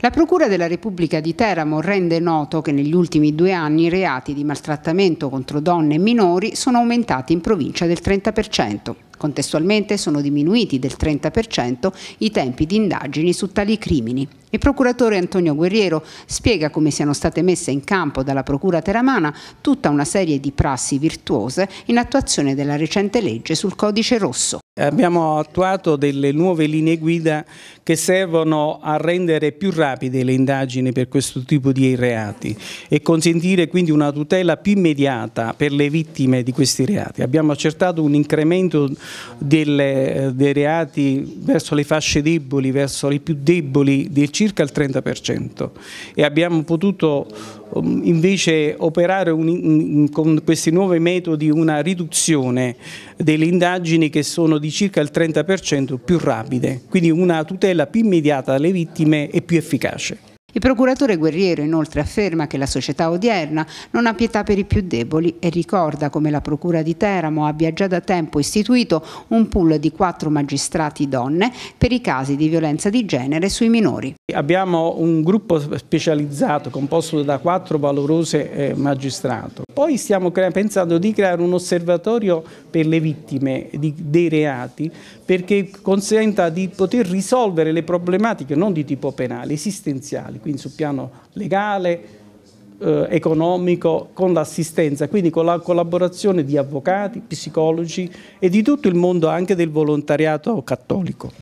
La Procura della Repubblica di Teramo rende noto che negli ultimi due anni i reati di maltrattamento contro donne e minori sono aumentati in provincia del 30%. Contestualmente sono diminuiti del 30% i tempi di indagini su tali crimini. Il procuratore Antonio Guerriero spiega come siano state messe in campo dalla Procura teramana tutta una serie di prassi virtuose in attuazione della recente legge sul codice rosso abbiamo attuato delle nuove linee guida che servono a rendere più rapide le indagini per questo tipo di reati e consentire quindi una tutela più immediata per le vittime di questi reati. Abbiamo accertato un incremento delle, eh, dei reati verso le fasce deboli, verso i più deboli del circa il 30% e abbiamo potuto Ehm, invece operare un, con questi nuovi metodi una riduzione delle indagini che sono di circa il 30% più rapide, quindi una tutela più immediata alle vittime e più efficace. Il procuratore Guerriero inoltre afferma che la società odierna non ha pietà per i più deboli e ricorda come la Procura di Teramo abbia già da tempo istituito un pool di quattro magistrati donne per i casi di violenza di genere sui minori. Abbiamo un gruppo specializzato composto da quattro valorose eh, magistrate. Poi stiamo pensando di creare un osservatorio per le vittime dei reati perché consenta di poter risolvere le problematiche non di tipo penale, esistenziali sociali, quindi sul piano legale, eh, economico, con l'assistenza, quindi con la collaborazione di avvocati, psicologi e di tutto il mondo anche del volontariato cattolico.